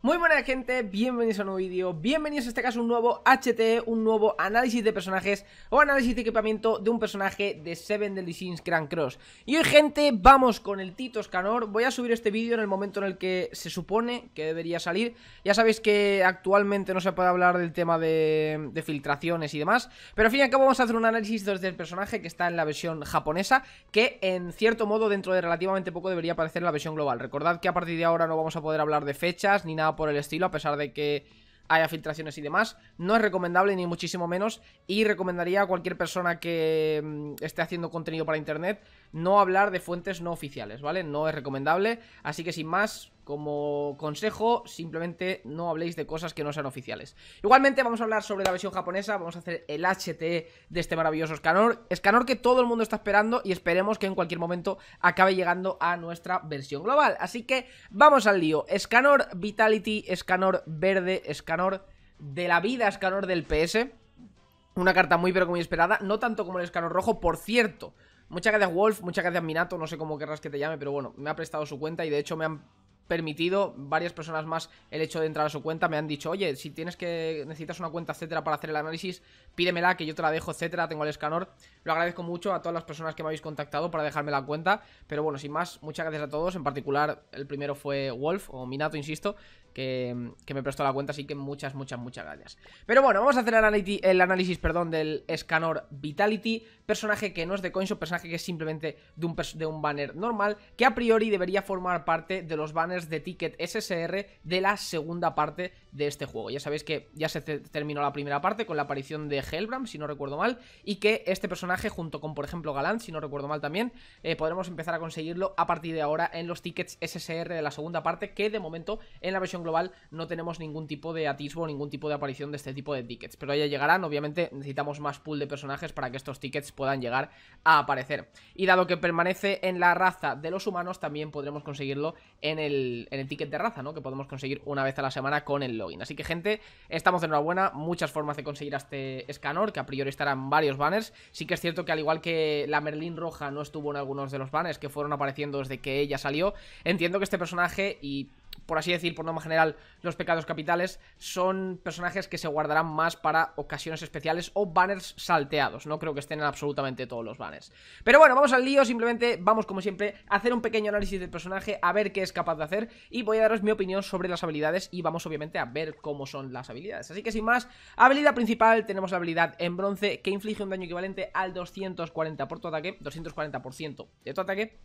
Muy buena gente, bienvenidos a un nuevo vídeo, bienvenidos a este caso un nuevo HT, un nuevo análisis de personajes o análisis de equipamiento de un personaje de Seven Deadly Sins Grand Cross Y hoy gente, vamos con el Tito Scanor. voy a subir este vídeo en el momento en el que se supone que debería salir Ya sabéis que actualmente no se puede hablar del tema de, filtraciones y demás Pero al fin y al cabo vamos a hacer un análisis desde el personaje que está en la versión japonesa Que en cierto modo dentro de relativamente poco debería aparecer en la versión global Recordad que a partir de ahora no vamos a poder hablar de fechas ni nada por el estilo, a pesar de que haya filtraciones y demás. No es recomendable ni muchísimo menos y recomendaría a cualquier persona que mm, esté haciendo contenido para internet no hablar de fuentes no oficiales, ¿vale? No es recomendable, así que sin más, como consejo, simplemente no habléis de cosas que no sean oficiales. Igualmente vamos a hablar sobre la versión japonesa, vamos a hacer el HT de este maravilloso escanor, escanor que todo el mundo está esperando y esperemos que en cualquier momento acabe llegando a nuestra versión global. Así que vamos al lío. Escanor Vitality, escanor verde, escanor de la vida, escanor del PS. Una carta muy pero muy esperada, no tanto como el Scanor rojo, por cierto. Muchas gracias Wolf, muchas gracias Minato, no sé cómo querrás que te llame, pero bueno, me ha prestado su cuenta y de hecho me han permitido varias personas más el hecho de entrar a su cuenta. Me han dicho, oye, si tienes que necesitas una cuenta, etcétera, para hacer el análisis, pídemela, que yo te la dejo, etcétera. Tengo el escanor. Lo agradezco mucho a todas las personas que me habéis contactado para dejarme la cuenta. Pero bueno, sin más, muchas gracias a todos. En particular, el primero fue Wolf o Minato, insisto que, me prestó la cuenta, así que muchas, muchas, muchas gracias. Pero bueno, vamos a hacer el, análisis, perdón, del Scanor Vitality, personaje que no es de un personaje que es simplemente de un, banner normal, que a priori debería formar parte de los banners de ticket SSR de la segunda parte de este juego. Ya sabéis que ya se terminó la primera parte con la aparición de Hellbram, si no recuerdo mal, y que este personaje, junto con, por ejemplo, Galant, si no recuerdo mal también, eh, podremos empezar a conseguirlo a partir de ahora en los tickets SSR de la segunda parte, que de momento en la versión no tenemos ningún tipo de atisbo, ningún tipo de aparición de este tipo de tickets. Pero ya llegarán, obviamente necesitamos más pool de personajes para que estos tickets puedan llegar a aparecer. Y dado que permanece en la raza de los humanos, también podremos conseguirlo en el, en el ticket de raza, ¿no? Que podemos conseguir una vez a la semana con el login. Así que gente, estamos de enhorabuena, muchas formas de conseguir a este escanor, que a priori estarán varios banners. Sí que es cierto que al igual que la Merlín roja no estuvo en algunos de los banners que fueron apareciendo desde que ella salió, entiendo que este personaje y por así decir, por norma general, los pecados capitales, son personajes que se guardarán más para ocasiones especiales o banners salteados. No creo que estén en absolutamente todos los banners. Pero bueno, vamos al lío, simplemente vamos como siempre a hacer un pequeño análisis del personaje, a ver qué es capaz de hacer y voy a daros mi opinión sobre las habilidades y vamos obviamente a ver cómo son las habilidades. Así que sin más, habilidad principal, tenemos la habilidad en bronce que inflige un daño equivalente al 240 por tu ataque, 240% de tu ataque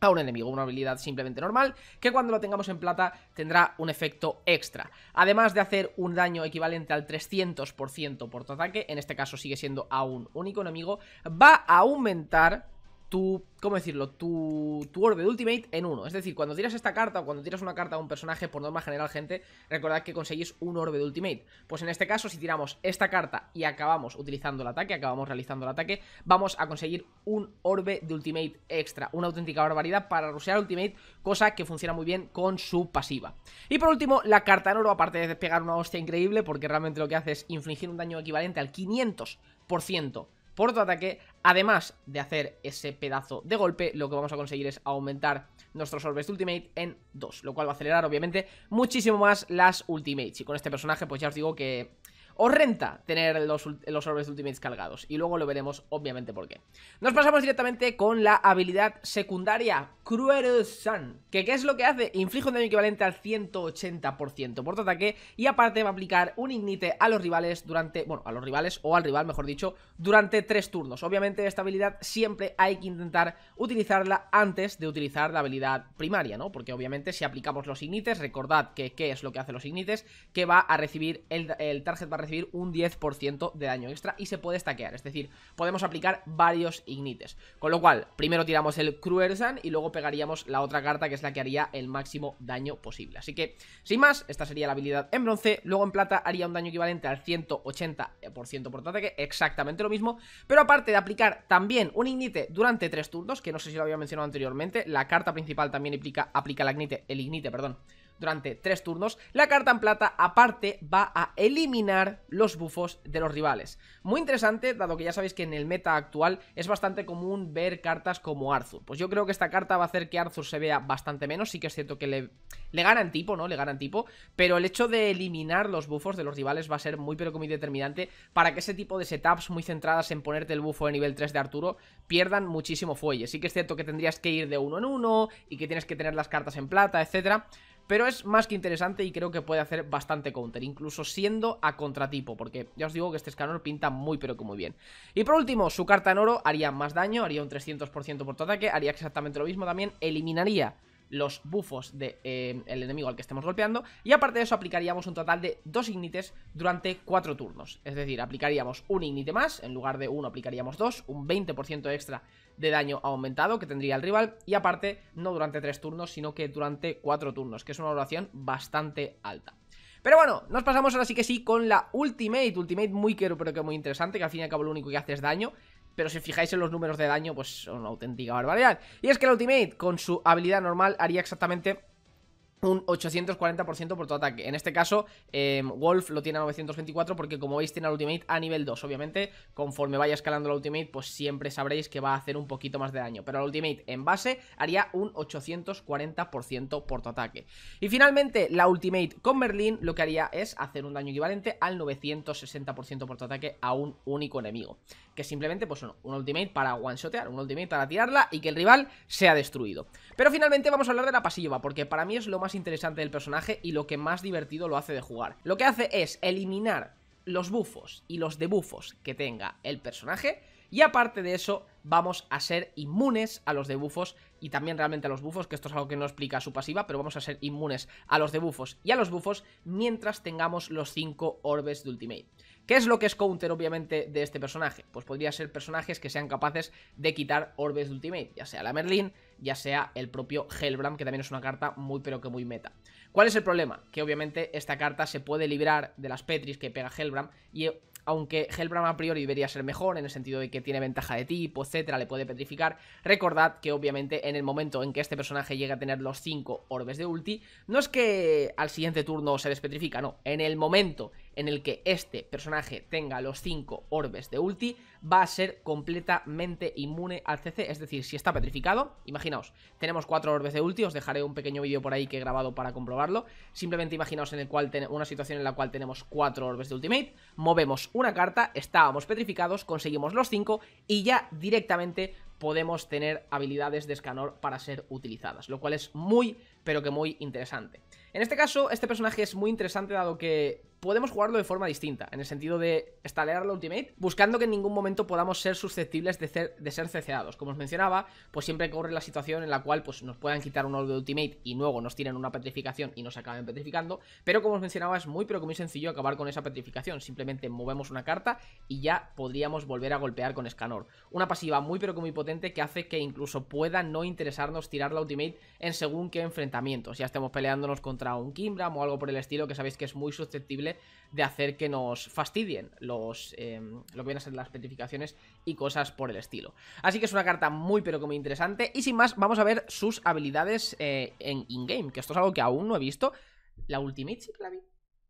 a un enemigo, una habilidad simplemente normal, que cuando lo tengamos en plata tendrá un efecto extra. Además de hacer un daño equivalente al 300% por tu ataque, en este caso sigue siendo a un único enemigo, va a aumentar tu, ¿cómo decirlo? Tu, orbe de ultimate en uno. Es decir, cuando tiras esta carta o cuando tiras una carta a un personaje, por norma general, gente, recordad que conseguís un orbe de ultimate. Pues en este caso, si tiramos esta carta y acabamos utilizando el ataque, acabamos realizando el ataque, vamos a conseguir un orbe de ultimate extra. Una auténtica barbaridad para rushear ultimate, cosa que funciona muy bien con su pasiva. Y por último, la carta en oro, aparte de despegar una hostia increíble, porque realmente lo que hace es infligir un daño equivalente al 500% por tu ataque. Además de hacer ese pedazo de golpe, lo que vamos a conseguir es aumentar nuestro de Ultimate en 2, lo cual va a acelerar obviamente muchísimo más las Ultimates. Y con este personaje pues ya os digo que os renta tener los, los orbes de Ultimates cargados. Y luego lo veremos, obviamente, por qué. Nos pasamos directamente con la habilidad secundaria Cruel Sun. Que qué es lo que hace? Inflige un daño equivalente al 180% por tu ataque. Y aparte va a aplicar un ignite a los rivales durante... Bueno, a los rivales o al rival, mejor dicho, durante Tres turnos. Obviamente esta habilidad siempre hay que intentar utilizarla antes de utilizar la habilidad primaria, ¿no? Porque obviamente si aplicamos los ignites, recordad que qué es lo que hace los ignites, que va a recibir... El, el target va recibir un 10% de daño extra y se puede stackear, es decir, podemos aplicar varios ignites. Con lo cual, primero tiramos el Cruersan y luego pegaríamos la otra carta que es la que haría el máximo daño posible. Así que, sin más, esta sería la habilidad en bronce, luego en plata haría un daño equivalente al 180% por ataque, exactamente lo mismo, pero aparte de aplicar también un ignite durante tres turnos, que no sé si lo había mencionado anteriormente, la carta principal también aplica, aplica el ignite, el ignite, perdón, durante tres turnos, la carta en plata aparte va a eliminar los bufos de los rivales. Muy interesante, dado que ya sabéis que en el meta actual es bastante común ver cartas como Arthur. Pues yo creo que esta carta va a hacer que Arthur se vea bastante menos, sí que es cierto que le, le ganan tipo, ¿no? Le ganan tipo, pero el hecho de eliminar los bufos de los rivales va a ser muy pero muy determinante para que ese tipo de setups muy centradas en ponerte el bufo de nivel 3 de Arturo pierdan muchísimo fuelle. Sí que es cierto que tendrías que ir de uno en uno y que tienes que tener las cartas en plata, etcétera, pero es más que interesante y creo que puede hacer bastante counter, incluso siendo a contratipo, porque ya os digo que este escanor pinta muy pero que muy bien. Y por último, su carta en oro haría más daño, haría un 300% por tu ataque, haría exactamente lo mismo también, eliminaría los bufos del de, eh, el enemigo al que estemos golpeando y aparte de eso aplicaríamos un total de dos ignites durante cuatro turnos, es decir, aplicaríamos un ignite más, en lugar de uno aplicaríamos dos, un 20% extra de daño aumentado que tendría el rival y aparte no durante tres turnos sino que durante cuatro turnos, que es una duración bastante alta. Pero bueno, nos pasamos ahora sí que sí con la Ultimate, Ultimate muy quiero pero que muy interesante, que al fin y al cabo lo único que hace es daño pero si fijáis en los números de daño, pues son una auténtica barbaridad. Y es que el Ultimate, con su habilidad normal, haría exactamente un 840% por tu ataque. En este caso, eh, Wolf lo tiene a 924 porque como veis tiene al ultimate a nivel 2. Obviamente, conforme vaya escalando la ultimate, pues siempre sabréis que va a hacer un poquito más de daño. Pero la ultimate en base haría un 840% por tu ataque. Y finalmente, la ultimate con Merlin lo que haría es hacer un daño equivalente al 960% por tu ataque a un único enemigo. Que simplemente, pues un ultimate para one-shotear, un ultimate para tirarla y que el rival sea destruido. Pero finalmente vamos a hablar de la pasiva porque para mí es lo más interesante del personaje y lo que más divertido lo hace de jugar. Lo que hace es eliminar los bufos y los debuffos que tenga el personaje y aparte de eso vamos a ser inmunes a los debuffos y también realmente a los bufos, que esto es algo que no explica su pasiva, pero vamos a ser inmunes a los debuffos y a los bufos mientras tengamos los 5 orbes de ultimate. ¿Qué es lo que es counter, obviamente, de este personaje? Pues podría ser personajes que sean capaces de quitar orbes de ultimate, ya sea la Merlin, ya sea el propio Hellbrand, que también es una carta muy pero que muy meta. ¿Cuál es el problema? Que obviamente esta carta se puede librar de las Petris que pega Helbram. y eh, aunque Helbram, a priori debería ser mejor en el sentido de que tiene ventaja de tipo, etcétera, le puede petrificar, recordad que obviamente en el momento en que este personaje llega a tener los 5 orbes de ulti, no es que al siguiente turno se despetrifica, no, en el momento en el que este personaje tenga los 5 orbes de ulti, va a ser completamente inmune al CC, es decir, si está petrificado, imaginaos, tenemos 4 orbes de ulti, os dejaré un pequeño vídeo por ahí que he grabado para comprobarlo, simplemente imaginaos en el cual una situación en la cual tenemos 4 orbes de ultimate, movemos una carta, estábamos petrificados, conseguimos los 5 y ya directamente podemos tener habilidades de Escanor para ser utilizadas, lo cual es muy, pero que muy interesante. En este caso, este personaje es muy interesante dado que podemos jugarlo de forma distinta, en el sentido de estalear la ultimate, buscando que en ningún momento podamos ser susceptibles de ser, de ser Como os mencionaba, pues siempre corre la situación en la cual pues, nos puedan quitar un oro de ultimate y luego nos tienen una petrificación y nos acaben petrificando, pero como os mencionaba, es muy pero que muy sencillo acabar con esa petrificación, simplemente movemos una carta y ya podríamos volver a golpear con Escanor. Una pasiva muy pero que muy potente que hace que incluso pueda no interesarnos tirar la ultimate en según qué enfrentamientos. Ya estemos peleándonos contra un Kimbram o algo por el estilo, que sabéis que es muy susceptible de hacer que nos fastidien los, eh, lo que vienen a ser las petrificaciones y cosas por el estilo. Así que es una carta muy pero como interesante. Y sin más, vamos a ver sus habilidades eh, en in-game, que esto es algo que aún no he visto. La ultimate sí que la vi.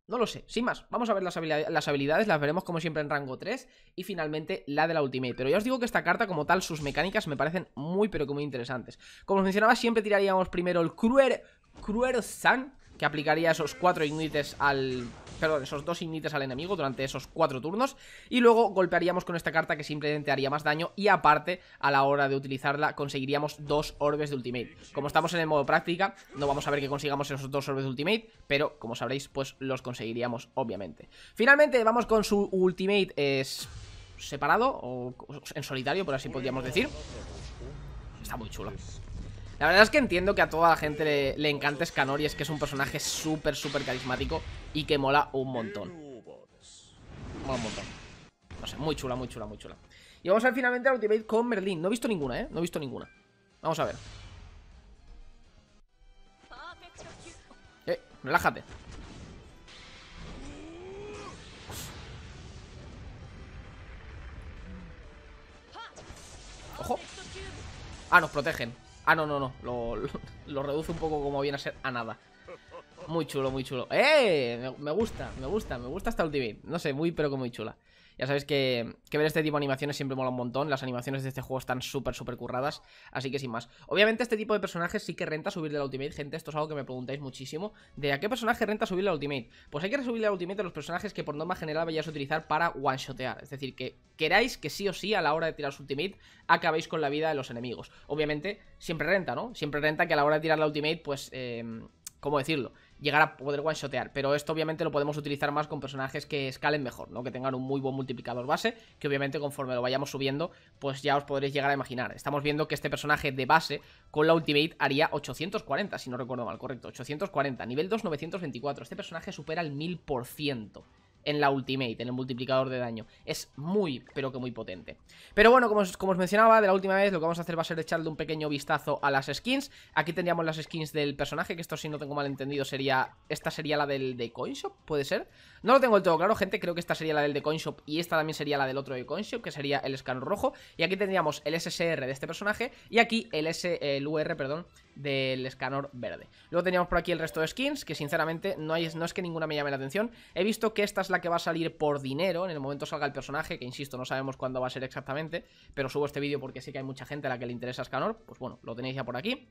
No lo sé, sin más, vamos a ver las habilidades, las, veremos como siempre en rango 3 y finalmente la de la Ultimate. Pero ya os digo que esta carta como tal, sus mecánicas me parecen muy pero que muy interesantes. Como os mencionaba, siempre tiraríamos primero el Cruer, Cruer San, que aplicaría esos cuatro ignites al... Perdón, esos dos ignites al enemigo durante esos cuatro turnos y luego golpearíamos con esta carta que simplemente haría más daño y aparte a la hora de utilizarla conseguiríamos dos orbes de ultimate. Como estamos en el modo práctica, no vamos a ver que consigamos esos dos orbes de ultimate, pero como sabréis pues los conseguiríamos obviamente. Finalmente vamos con su ultimate es separado o en solitario por así podríamos decir. Está muy chulo. La verdad es que entiendo que a toda la gente le, encanta Scanor y es que es un personaje súper, súper carismático y que mola un montón. Mola un montón. No sé, muy chula, muy chula, muy chula. Y vamos a ver finalmente la Ultimate con Merlin. No he visto ninguna, ¿eh? No he visto ninguna. Vamos a ver. Eh, relájate. ¡Ojo! Ah, nos protegen Ah, no, no, no. Lo, reduce un poco como viene a ser a nada. Muy chulo, muy chulo. ¡Eh! Me, me gusta, me gusta, me gusta esta ultimate. No sé, muy pero que muy chula. Ya sabéis que, ver este tipo de animaciones siempre mola un montón. Las animaciones de este juego están súper, súper curradas. Así que sin más. Obviamente, este tipo de personajes sí que renta subir la Ultimate, gente. Esto es algo que me preguntáis muchísimo. ¿De a qué personaje renta subir la Ultimate? Pues hay que subir la Ultimate a los personajes que por norma general vayáis a utilizar para one-shotear. Es decir, que queráis que sí o sí a la hora de tirar su Ultimate acabéis con la vida de los enemigos. Obviamente, siempre renta, ¿no? Siempre renta que a la hora de tirar la Ultimate, pues. Eh, ¿Cómo decirlo? llegar a poder one-shotear. Pero esto obviamente lo podemos utilizar más con personajes que escalen mejor, ¿no? Que tengan un muy buen multiplicador base, que obviamente conforme lo vayamos subiendo, pues ya os podréis llegar a imaginar. Estamos viendo que este personaje de base con la ultimate haría 840, si no recuerdo mal, correcto, 840. Nivel 2, 924. Este personaje supera el 1000% en la Ultimate, en el multiplicador de daño. Es muy, pero que muy potente. Pero bueno, como os, mencionaba de la última vez, lo que vamos a hacer va a ser echarle un pequeño vistazo a las skins. Aquí tendríamos las skins del personaje, que esto si no tengo mal entendido sería... Esta sería la del de Coinshop, ¿puede ser? No lo tengo del todo claro, gente, creo que esta sería la del de Coinshop y esta también sería la del otro de Coinshop, que sería el escanor rojo. Y aquí tendríamos el SSR de este personaje y aquí el, S, perdón, del escanor verde. Luego teníamos por aquí el resto de skins, que sinceramente no, hay, no es que ninguna me llame la atención. He visto que esta es la que va a salir por dinero en el momento salga el personaje, que insisto, no sabemos cuándo va a ser exactamente, pero subo este vídeo porque sé que hay mucha gente a la que le interesa Scanor pues bueno, lo tenéis ya por aquí.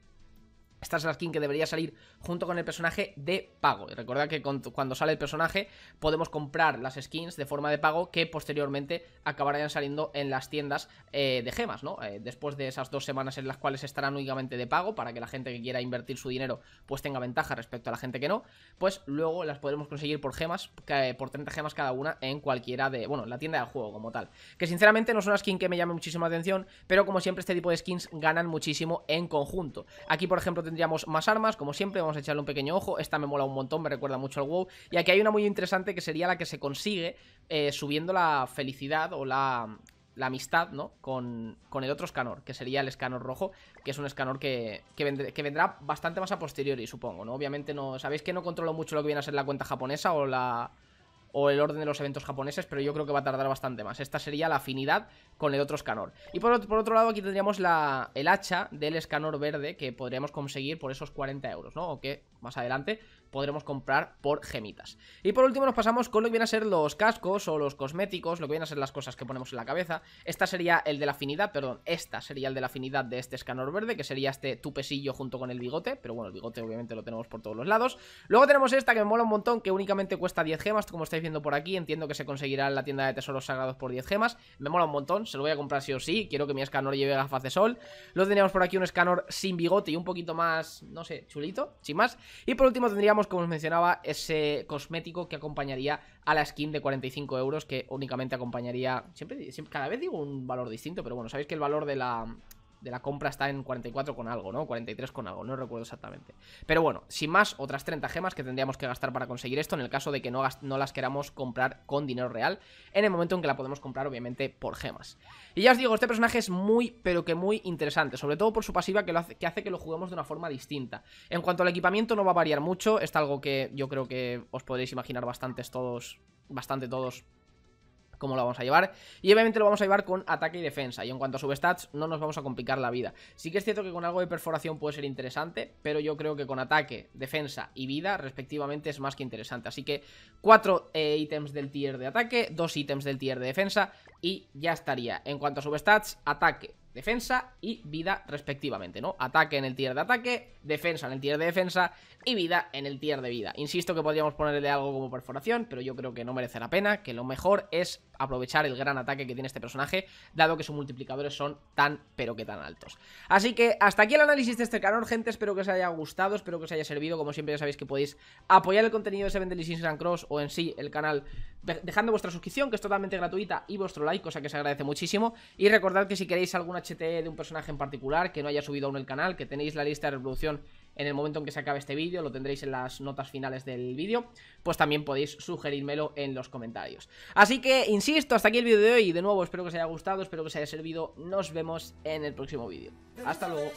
Esta es la skin que debería salir junto con el personaje de pago. Y recordad que cuando sale el personaje podemos comprar las skins de forma de pago que posteriormente acabarán saliendo en las tiendas eh, de gemas, ¿no? Eh, después de esas dos semanas en las cuales estarán únicamente de pago para que la gente que quiera invertir su dinero pues tenga ventaja respecto a la gente que no, pues luego las podremos conseguir por gemas, eh, por 30 gemas cada una en cualquiera de, bueno, la tienda del juego como tal. Que sinceramente no es una skin que me llame muchísima atención, pero como siempre este tipo de skins ganan muchísimo en conjunto. Aquí por ejemplo tendríamos más armas, como siempre, vamos a echarle un pequeño ojo. Esta me mola un montón, me recuerda mucho al WoW. Y aquí hay una muy interesante que sería la que se consigue eh, subiendo la felicidad o la, amistad, ¿no? Con, con, el otro escanor, que sería el escanor rojo, que es un escanor que, que, vendrá bastante más a posteriori, supongo, ¿no? Obviamente no... Sabéis que no controlo mucho lo que viene a ser la cuenta japonesa o la o el orden de los eventos japoneses, pero yo creo que va a tardar bastante más. Esta sería la afinidad con el otro escanor. Y por otro, lado, aquí tendríamos la, el hacha del escanor verde que podríamos conseguir por esos 40 euros, ¿no? O que más adelante podremos comprar por gemitas. Y por último nos pasamos con lo que vienen a ser los cascos o los cosméticos, lo que vienen a ser las cosas que ponemos en la cabeza. Esta sería el de la afinidad, perdón, esta sería el de la afinidad de este escanor verde, que sería este tupesillo junto con el bigote, pero bueno, el bigote obviamente lo tenemos por todos los lados. Luego tenemos esta que me mola un montón, que únicamente cuesta 10 gemas, como estáis viendo por aquí, entiendo que se conseguirá en la tienda de tesoros sagrados por 10 gemas. Me mola un montón, se lo voy a comprar sí o sí, quiero que mi escanor lleve gafas de sol. Luego tenemos por aquí un escanor sin bigote y un poquito más, no sé, chulito, sin más. Y por último tendríamos, como os mencionaba, ese cosmético que acompañaría a la skin de 45 euros, que únicamente acompañaría... Siempre, cada vez digo un valor distinto, pero bueno, sabéis que el valor de la, de la compra está en 44 con algo, ¿no? 43 con algo, no recuerdo exactamente. Pero bueno, sin más, otras 30 gemas que tendríamos que gastar para conseguir esto en el caso de que no, las queramos comprar con dinero real, en el momento en que la podemos comprar obviamente por gemas. Y ya os digo, este personaje es muy, pero que muy interesante, sobre todo por su pasiva que, hace, que hace que lo juguemos de una forma distinta. En cuanto al equipamiento no va a variar mucho, es algo que yo creo que os podréis imaginar bastantes todos, bastante todos cómo lo vamos a llevar. Y obviamente lo vamos a llevar con ataque y defensa. Y en cuanto a substats, no nos vamos a complicar la vida. Sí que es cierto que con algo de perforación puede ser interesante, pero yo creo que con ataque, defensa y vida, respectivamente, es más que interesante. Así que cuatro eh, ítems del tier de ataque, dos ítems del tier de defensa y ya estaría. En cuanto a substats, ataque, defensa y vida respectivamente, ¿no? Ataque en el tier de ataque, defensa en el tier de defensa y vida en el tier de vida. Insisto que podríamos ponerle algo como perforación, pero yo creo que no merece la pena, que lo mejor es aprovechar el gran ataque que tiene este personaje, dado que sus multiplicadores son tan, pero que tan altos. Así que hasta aquí el análisis de este canal, gente, espero que os haya gustado, espero que os haya servido, como siempre ya sabéis que podéis apoyar el contenido de Seven Deadly Sins Cross o en sí el canal dejando vuestra suscripción, que es totalmente gratuita, y vuestro like, cosa que se agradece muchísimo, y recordad que si queréis algún HTE de un personaje en particular, que no haya subido aún el canal, que tenéis la lista de reproducción en el momento en que se acabe este vídeo, lo tendréis en las notas finales del vídeo, pues también podéis sugerírmelo en los comentarios. Así que, insisto, hasta aquí el vídeo de hoy. De nuevo, espero que os haya gustado, espero que os haya servido. Nos vemos en el próximo vídeo. Hasta luego.